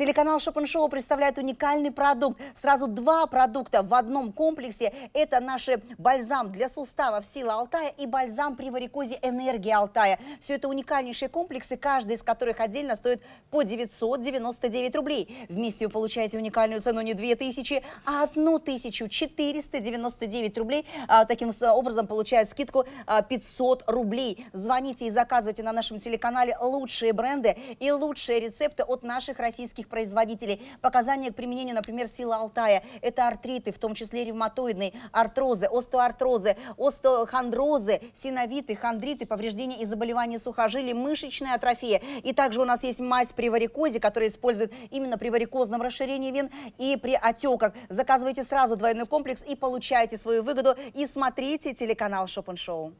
Телеканал Шопен представляет уникальный продукт. Сразу два продукта в одном комплексе. Это наши бальзам для суставов «Сила Алтая» и бальзам при варикозе «Энергия Алтая». Все это уникальнейшие комплексы, каждый из которых отдельно стоит по 999 рублей. Вместе вы получаете уникальную цену не 2000, а 1499 рублей. А, таким образом получает скидку 500 а, рублей. Звоните и заказывайте на нашем телеканале лучшие бренды и лучшие рецепты от наших российских производителей, показания к применению, например, силы Алтая, это артриты, в том числе ревматоидные, артрозы, остеоартрозы, остеохондрозы, синовиты, хондриты, повреждения и заболевания сухожилий, мышечная атрофия. И также у нас есть мазь при варикозе, которая используют именно при варикозном расширении вен и при отеках. Заказывайте сразу двойной комплекс и получайте свою выгоду. И смотрите телеканал Шопен Шоу.